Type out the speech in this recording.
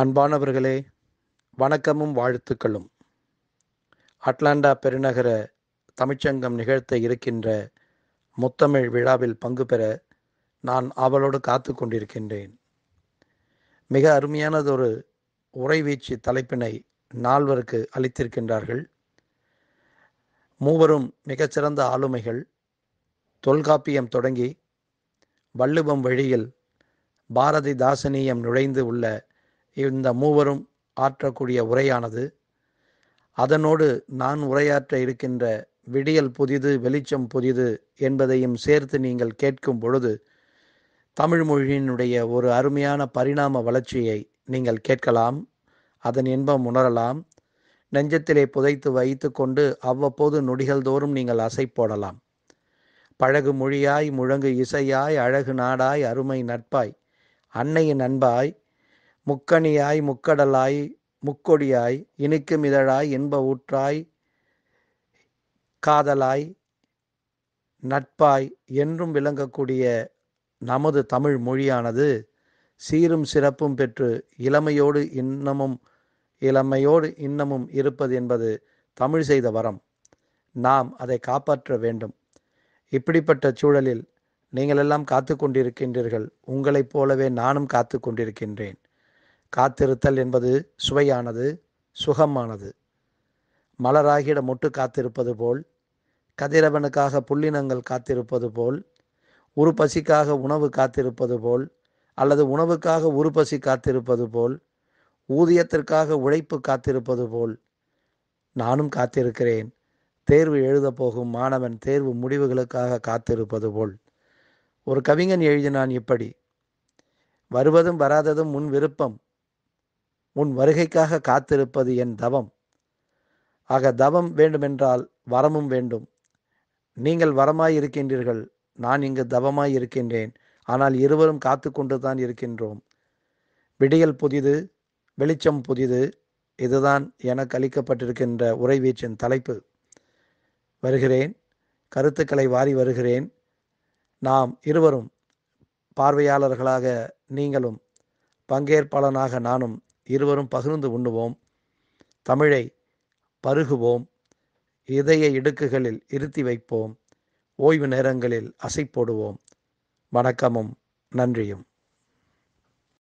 அன்பானவர்களே வணக்கமும் வாழ்த்துக்களும் அட்லாண்டா பெருநகர தமிழ்ச்சங்கம் நிகழ்த்த இருக்கின்ற முத்தமிழ் விழாவில் பங்கு பெற நான் அவளோடு காத்து கொண்டிருக்கின்றேன் மிக அருமையானதொரு உரைவீச்சு தலைப்பினை நால்வருக்கு அளித்திருக்கின்றார்கள் மூவரும் மிகச்சிறந்த ஆளுமைகள் தொல்காப்பியம் தொடங்கி வள்ளுவம் வழியில் பாரதி தாசனியம் நுழைந்து உள்ள இந்த மூவரும் ஆற்றக்கூடிய உரையானது அதனோடு நான் உரையாற்ற இருக்கின்ற விடியல் புதிது வெளிச்சம் புதிது என்பதையும் சேர்த்து நீங்கள் கேட்கும் பொழுது தமிழ் மொழியினுடைய ஒரு அருமையான பரிணாம வளர்ச்சியை நீங்கள் கேட்கலாம் அதன் இன்பம் உணரலாம் நெஞ்சத்திலே புதைத்து வைத்து கொண்டு அவ்வப்போது நொடிகள் தோறும் நீங்கள் அசை போடலாம் பழகு மொழியாய் முழங்கு இசையாய் அழகு நாடாய் அருமை நட்பாய் அன்னையின் அன்பாய் முக்கணியாய் முக்கடலாய் முக்கொடியாய் இனிக்கும் இதழாய் இன்ப ஊற்றாய் காதலாய் நட்பாய் என்றும் விளங்கக்கூடிய நமது தமிழ் மொழியானது சீரும் சிறப்பும் பெற்று இளமையோடு இன்னமும் இளமையோடு இன்னமும் இருப்பது என்பது தமிழ் செய்த வரம் நாம் அதை காப்பாற்ற வேண்டும் இப்படிப்பட்ட சூழலில் நீங்களெல்லாம் காத்து கொண்டிருக்கின்றீர்கள் உங்களைப் போலவே நானும் காத்து கொண்டிருக்கின்றேன் காத்திருத்தல் என்பது சுவையானது சுகமானது மலராகிட மொட்டு காத்திருப்பது போல் கதிரவனுக்காக புள்ளினங்கள் காத்திருப்பது போல் உரு பசிக்காக உணவு காத்திருப்பது போல் அல்லது உணவுக்காக உரு பசி காத்திருப்பது போல் ஊதியத்திற்காக உழைப்பு காத்திருப்பது போல் நானும் காத்திருக்கிறேன் தேர்வு எழுத போகும் மாணவன் தேர்வு முடிவுகளுக்காக காத்திருப்பது போல் ஒரு கவிஞன் எழுதினான் இப்படி வருவதும் வராததும் முன் விருப்பம் உன் வருகைக்காக காத்திருப்பது என் தவம் ஆக தவம் வேண்டுமென்றால் வரமும் வேண்டும் நீங்கள் வரமாய் இருக்கின்றீர்கள் நான் இங்கு தவமாய் இருக்கின்றேன் ஆனால் இருவரும் காத்து கொண்டு தான் இருக்கின்றோம் விடியல் புதிது வெளிச்சம் புதிது இதுதான் எனக்கு அளிக்கப்பட்டிருக்கின்ற உரைவீச்சின் தலைப்பு வருகிறேன் கருத்துக்களை வாரி வருகிறேன் நாம் இருவரும் பார்வையாளர்களாக நீங்களும் பங்கேற்பாளனாக நானும் இருவரும் பகிர்ந்து உண்ணுவோம் தமிழை பருகுவோம் இதய இடுக்குகளில் இருத்தி வைப்போம் ஓய்வு நேரங்களில் அசை போடுவோம் வணக்கமும் நன்றியும்